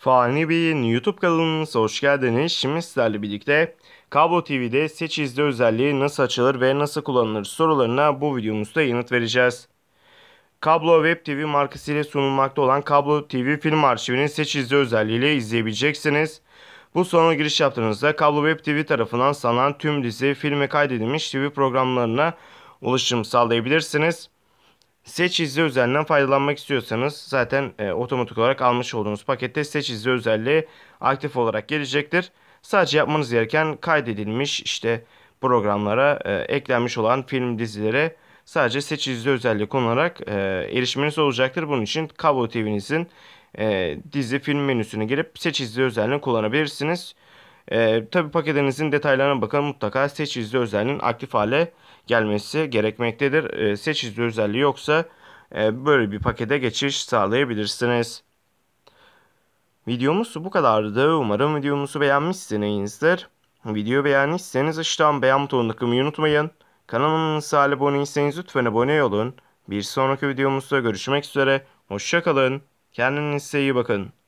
Fani Bey'in YouTube kanalımıza hoş geldiniz. Şimdi sizlerle birlikte Kablo TV'de seç izle özelliği nasıl açılır ve nasıl kullanılır sorularına bu videomuzda yanıt vereceğiz. Kablo Web TV markasıyla sunulmakta olan Kablo TV film arşivini seç izle özelliğiyle izleyebileceksiniz. Bu sona giriş yaptığınızda Kablo Web TV tarafından sanan tüm dizi, filme kaydedilmiş TV programlarına ulaşım sağlayabilirsiniz. Seç izle özelinden faydalanmak istiyorsanız zaten e, otomatik olarak almış olduğunuz pakette seç izle özelliği aktif olarak gelecektir. Sadece yapmanız gereken kaydedilmiş işte programlara e, eklenmiş olan film dizilere sadece seç izle özelliği kullanarak e, erişiminiz olacaktır. Bunun için kablo TV'nizin e, dizi film menüsüne girip seç izle özelliğini kullanabilirsiniz. E, tabii paketinizin detaylarına bakın mutlaka seç izle özelliğinin aktif hale gelmesi gerekmektedir. E, seç izle özelliği yoksa e, böyle bir pakete geçiş sağlayabilirsiniz. Videomuz bu kadardı. Umarım videomuzu beğenmişsinizdir. Video beğendiyseniz aşağıdan beğen butonuna tıklamayı unutmayın. Kanalımıza aboneyseniz lütfen abone olun. Bir sonraki videomuzda görüşmek üzere. Hoşçakalın. Kendinize iyi bakın.